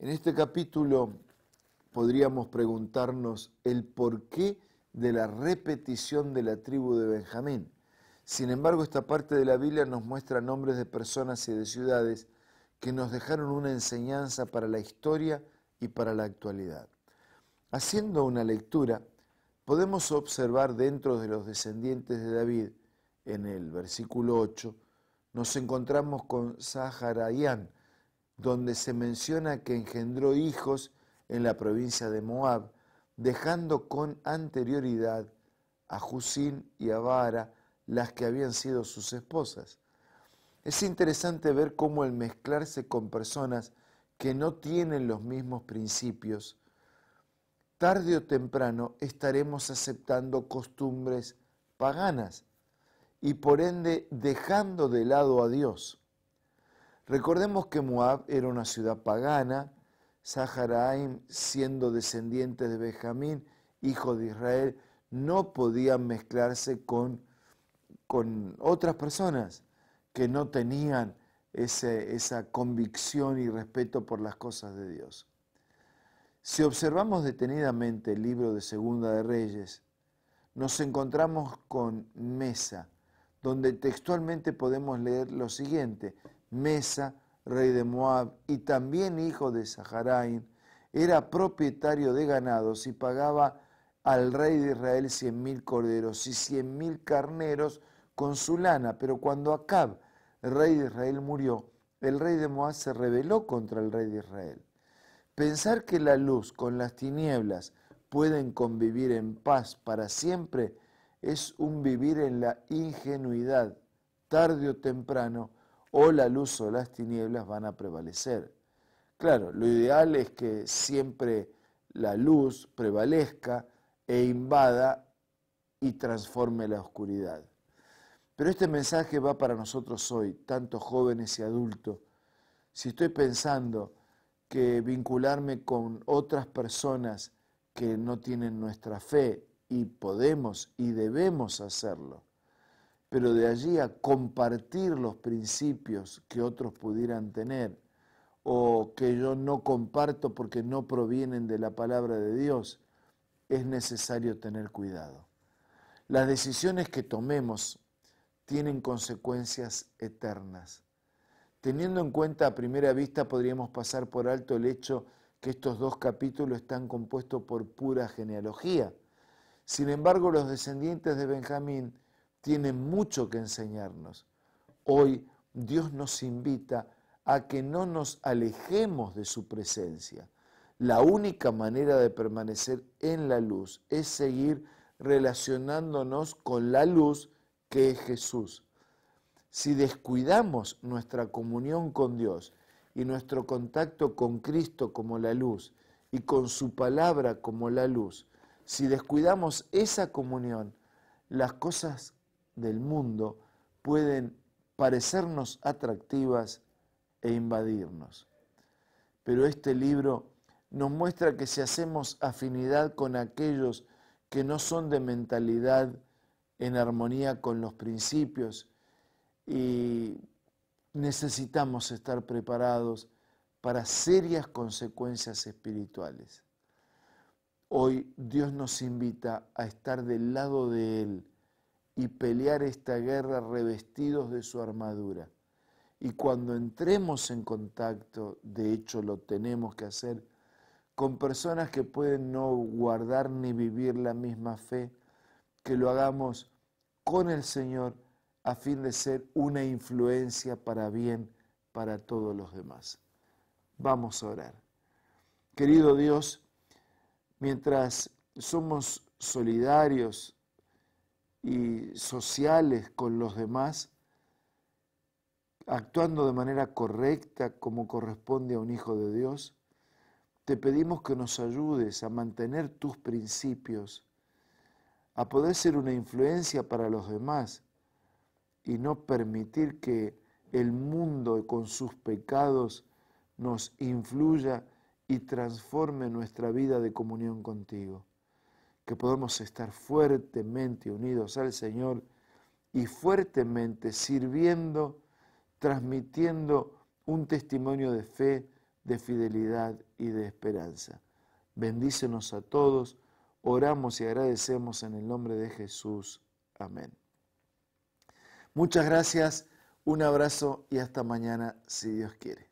En este capítulo podríamos preguntarnos el porqué de la repetición de la tribu de Benjamín. Sin embargo, esta parte de la Biblia nos muestra nombres de personas y de ciudades que nos dejaron una enseñanza para la historia y para la actualidad. Haciendo una lectura, podemos observar dentro de los descendientes de David, en el versículo 8, nos encontramos con Zaharayán, donde se menciona que engendró hijos en la provincia de Moab, dejando con anterioridad a Jusín y a Bara las que habían sido sus esposas. Es interesante ver cómo el mezclarse con personas que no tienen los mismos principios, tarde o temprano estaremos aceptando costumbres paganas y por ende dejando de lado a Dios. Recordemos que Moab era una ciudad pagana, Saharaim, siendo descendiente de Benjamín, hijo de Israel, no podía mezclarse con, otras personas que no tenían esa convicción y respeto por las cosas de Dios. Si observamos detenidamente el libro de Segunda de Reyes, nos encontramos con Mesa, donde textualmente podemos leer lo siguiente, Mesa, rey de Moab, y también hijo de Zaharain, era propietario de ganados y pagaba al rey de Israel cien mil corderos y cien mil carneros con su lana. Pero cuando Acab, rey de Israel, murió, el rey de Moab se rebeló contra el rey de Israel. Pensar que la luz con las tinieblas pueden convivir en paz para siempre es un vivir en la ingenuidad. Tarde o temprano, o la luz o las tinieblas van a prevalecer. Claro, lo ideal es que siempre la luz prevalezca e invada y transforme la oscuridad. Pero este mensaje va para nosotros hoy, tanto jóvenes y adultos. Si estoy pensando que vincularme con otras personas que no tienen nuestra fe, y podemos y debemos hacerlo, pero de allí a compartir los principios que otros pudieran tener o que yo no comparto porque no provienen de la palabra de Dios, es necesario tener cuidado. Las decisiones que tomemos tienen consecuencias eternas. Teniendo en cuenta a primera vista podríamos pasar por alto el hecho que estos dos capítulos están compuestos por pura genealogía, sin embargo, los descendientes de Benjamín tienen mucho que enseñarnos. Hoy Dios nos invita a que no nos alejemos de su presencia. La única manera de permanecer en la luz es seguir relacionándonos con la luz que es Jesús. Si descuidamos nuestra comunión con Dios y nuestro contacto con Cristo como la luz y con su palabra como la luz, si descuidamos esa comunión, las cosas del mundo pueden parecernos atractivas e invadirnos. Pero este libro nos muestra que si hacemos afinidad con aquellos que no son de mentalidad en armonía con los principios y necesitamos estar preparados para serias consecuencias espirituales. Hoy Dios nos invita a estar del lado de Él y pelear esta guerra revestidos de su armadura. Y cuando entremos en contacto, de hecho lo tenemos que hacer, con personas que pueden no guardar ni vivir la misma fe, que lo hagamos con el Señor a fin de ser una influencia para bien para todos los demás. Vamos a orar. Querido Dios, mientras somos solidarios y sociales con los demás, actuando de manera correcta como corresponde a un hijo de Dios, te pedimos que nos ayudes a mantener tus principios, a poder ser una influencia para los demás y no permitir que el mundo con sus pecados nos influya y transforme nuestra vida de comunión contigo. Que podamos estar fuertemente unidos al Señor y fuertemente sirviendo, transmitiendo un testimonio de fe, de fidelidad y de esperanza. Bendícenos a todos, oramos y agradecemos en el nombre de Jesús. Amén. Muchas gracias, un abrazo y hasta mañana si Dios quiere.